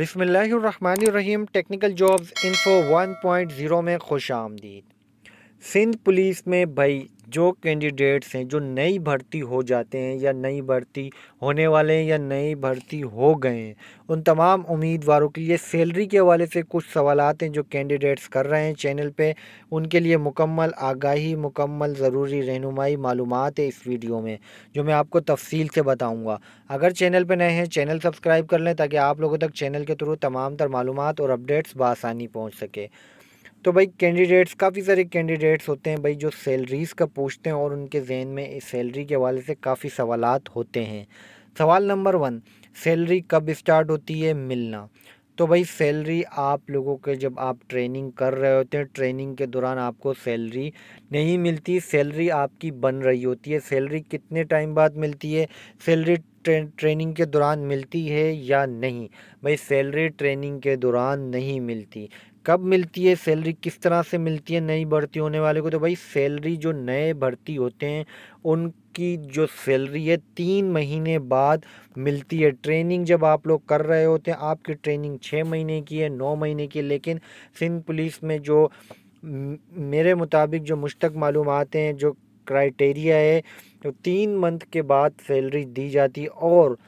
बिसमीम technical jobs info 1.0 में खुश आमदीद सिंध पुलिस में भई जो कैंडिडेट्स हैं जो नई भर्ती हो जाते हैं या नई भर्ती होने वाले हैं या नई भर्ती हो गए हैं उन तमाम उम्मीदवारों के लिए सैलरी के हवाले से कुछ सवाल हैं जो कैंडिडेट्स कर रहे हैं चैनल पे उनके लिए मुकम्मल आगाही मुकम्मल ज़रूरी रहनुमाई मालूम है इस वीडियो में जो मैं आपको तफसील से बताऊँगा अगर चैनल पर नए हैं चैनल सब्सक्राइब कर लें ताकि आप लोगों तक चैनल के थ्रू तमाम तर मालूम और अपडेट्स बसानी पहुँच सके तो भाई कैंडिडेट्स काफ़ी सारे कैंडिडेट्स होते हैं भाई जो सैलरीज़ का पूछते हैं और उनके जहन में इस सैलरी के हवाले से काफ़ी सवाल होते हैं सवाल नंबर वन सैलरी कब स्टार्ट होती है मिलना तो भाई सैलरी आप लोगों के जब आप ट्रेनिंग कर रहे होते हैं ट्रेनिंग के दौरान आपको सैलरी नहीं मिलती सैलरी आपकी बन रही होती है सैलरी कितने टाइम बाद मिलती है सैलरी ट्रे, ट्रेनिंग के दौरान मिलती है या नहीं भाई सैलरी ट्रेनिंग के दौरान नहीं मिलती कब मिलती है सैलरी किस तरह से मिलती है नई भर्ती होने वाले को तो भाई सैलरी जो नए भर्ती होते हैं उनकी जो सैलरी है तीन महीने बाद मिलती है ट्रेनिंग जब आप लोग कर रहे होते हैं आपकी ट्रेनिंग छः महीने की है नौ महीने की लेकिन सिंध पुलिस में जो मेरे मुताबिक जो मुश्तक मालूम आते हैं जो क्राइटेरिया है तो तीन मंथ के बाद सैलरी दी जाती और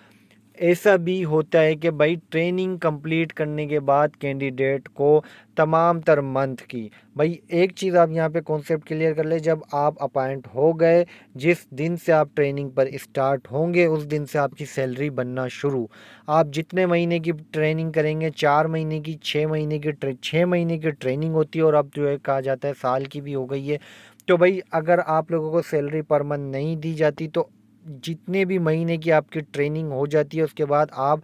ऐसा भी होता है कि भाई ट्रेनिंग कंप्लीट करने के बाद कैंडिडेट को तमाम तर मंथ की भाई एक चीज़ आप यहाँ पे कॉन्सेप्ट क्लियर कर ले जब आप अपॉइंट हो गए जिस दिन से आप ट्रेनिंग पर स्टार्ट होंगे उस दिन से आपकी सैलरी बनना शुरू आप जितने महीने की ट्रेनिंग करेंगे चार महीने की छः महीने की छः महीने की ट्रेनिंग होती है और अब जो है कहा जाता है साल की भी हो गई है तो भाई अगर आप लोगों को सैलरी पर मंथ नहीं दी जाती तो जितने भी महीने की आपकी ट्रेनिंग हो जाती है उसके बाद आप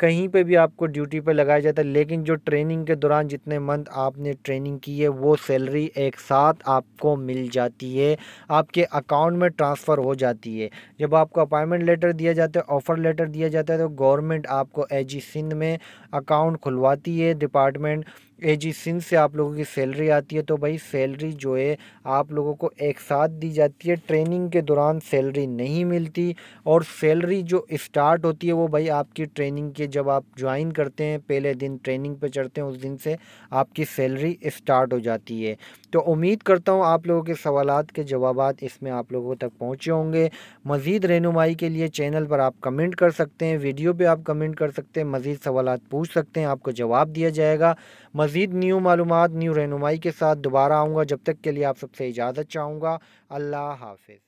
कहीं पे भी आपको ड्यूटी पे लगाया जाता है लेकिन जो ट्रेनिंग के दौरान जितने मंथ आपने ट्रेनिंग की है वो सैलरी एक साथ आपको मिल जाती है आपके अकाउंट में ट्रांसफ़र हो जाती है जब आपको अपॉइंटमेंट लेटर दिया जाता है ऑफ़र लेटर दिया जाता है तो गवर्नमेंट आपको एजी सिंध में अकाउंट खुलवाती है डिपार्टमेंट जी सिंह से आप लोगों की सैलरी आती है तो भाई सैलरी जो है आप लोगों को एक साथ दी जाती है ट्रेनिंग के दौरान सैलरी नहीं मिलती और सैलरी जो स्टार्ट होती है वो भाई आपकी ट्रेनिंग के जब आप ज्वाइन करते हैं पहले दिन ट्रेनिंग पे चढ़ते हैं उस दिन से आपकी सैलरी स्टार्ट हो जाती है तो उम्मीद करता हूँ आप लोगों के सवाल के जवाब इसमें आप लोगों तक पहुँचे होंगे मज़ीद रहनुमाई के लिए चैनल पर आप कमेंट कर सकते हैं वीडियो पर आप कमेंट कर सकते हैं मज़ीद सवाल पूछ सकते हैं आपको जवाब दिया जाएगा मज़ीद मज़ीद न्यू मालूम न्यू रहनुमाई के साथ दोबारा आऊँगा जब तक के लिए आप सबसे इजाज़त चाहूँगा अल्लाह हाफिज़